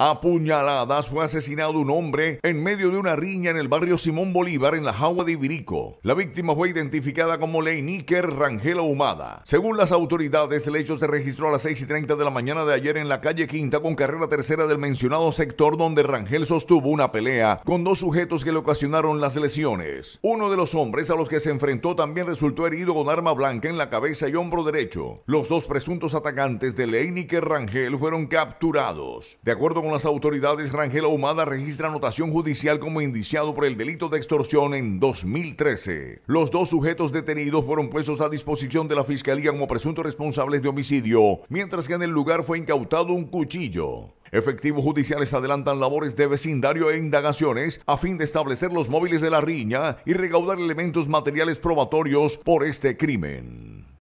a puñaladas fue asesinado un hombre en medio de una riña en el barrio Simón Bolívar en la Jagua de Ibirico. La víctima fue identificada como Leiniker Rangel Ahumada. Según las autoridades, el hecho se registró a las 6 y 30 de la mañana de ayer en la calle Quinta con carrera tercera del mencionado sector donde Rangel sostuvo una pelea con dos sujetos que le ocasionaron las lesiones. Uno de los hombres a los que se enfrentó también resultó herido con arma blanca en la cabeza y hombro derecho. Los dos presuntos atacantes de Leiniker Rangel fueron capturados. De acuerdo con las autoridades, Rangel Ahumada registra anotación judicial como indiciado por el delito de extorsión en 2013. Los dos sujetos detenidos fueron puestos a disposición de la Fiscalía como presuntos responsables de homicidio, mientras que en el lugar fue incautado un cuchillo. Efectivos judiciales adelantan labores de vecindario e indagaciones a fin de establecer los móviles de la riña y recaudar elementos materiales probatorios por este crimen.